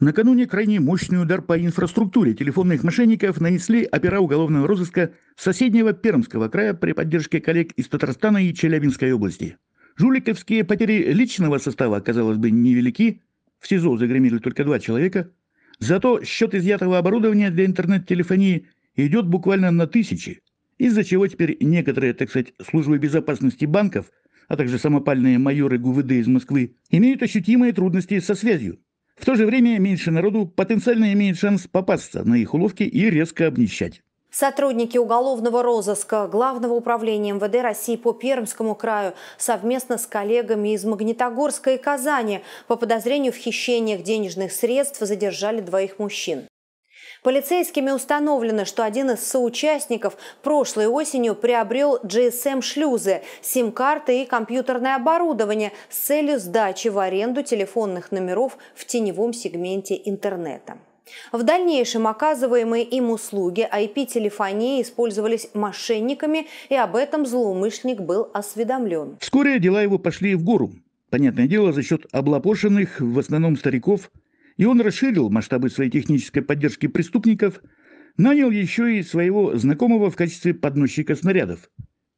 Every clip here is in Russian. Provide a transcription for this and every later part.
Накануне крайне мощный удар по инфраструктуре телефонных мошенников нанесли опера уголовного розыска соседнего Пермского края при поддержке коллег из Татарстана и Челябинской области. Жуликовские потери личного состава, казалось бы, невелики, в СИЗО загремели только два человека, зато счет изъятого оборудования для интернет-телефонии идет буквально на тысячи, из-за чего теперь некоторые, так сказать, службы безопасности банков, а также самопальные майоры ГУВД из Москвы, имеют ощутимые трудности со связью. В то же время меньше народу потенциально имеет шанс попасться на их уловки и резко обнищать. Сотрудники уголовного розыска Главного управления МВД России по Пермскому краю совместно с коллегами из Магнитогорска и Казани по подозрению в хищениях денежных средств задержали двоих мужчин. Полицейскими установлено, что один из соучастников прошлой осенью приобрел GSM-шлюзы, сим-карты и компьютерное оборудование с целью сдачи в аренду телефонных номеров в теневом сегменте интернета. В дальнейшем оказываемые им услуги IP-телефонии использовались мошенниками, и об этом злоумышленник был осведомлен. Вскоре дела его пошли в гору. Понятное дело, за счет облапошенных, в основном стариков, и он расширил масштабы своей технической поддержки преступников, нанял еще и своего знакомого в качестве подносчика снарядов.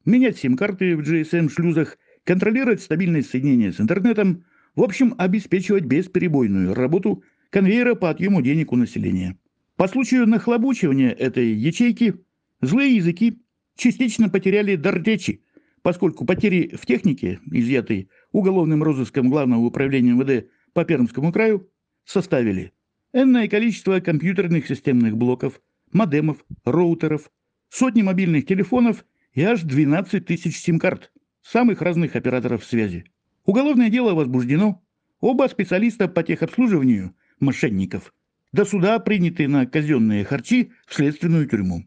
Менять сим-карты в GSM-шлюзах, контролировать стабильное соединение с интернетом, в общем, обеспечивать бесперебойную работу конвейера по отъему денег у населения. По случаю нахлобучивания этой ячейки злые языки частично потеряли дар речи, поскольку потери в технике, изъятой уголовным розыском Главного управления МВД по Пермскому краю, составили энное количество компьютерных системных блоков, модемов, роутеров, сотни мобильных телефонов и аж 12 тысяч сим-карт самых разных операторов связи. Уголовное дело возбуждено. Оба специалиста по техобслуживанию, мошенников, до суда приняты на казенные харчи в следственную тюрьму.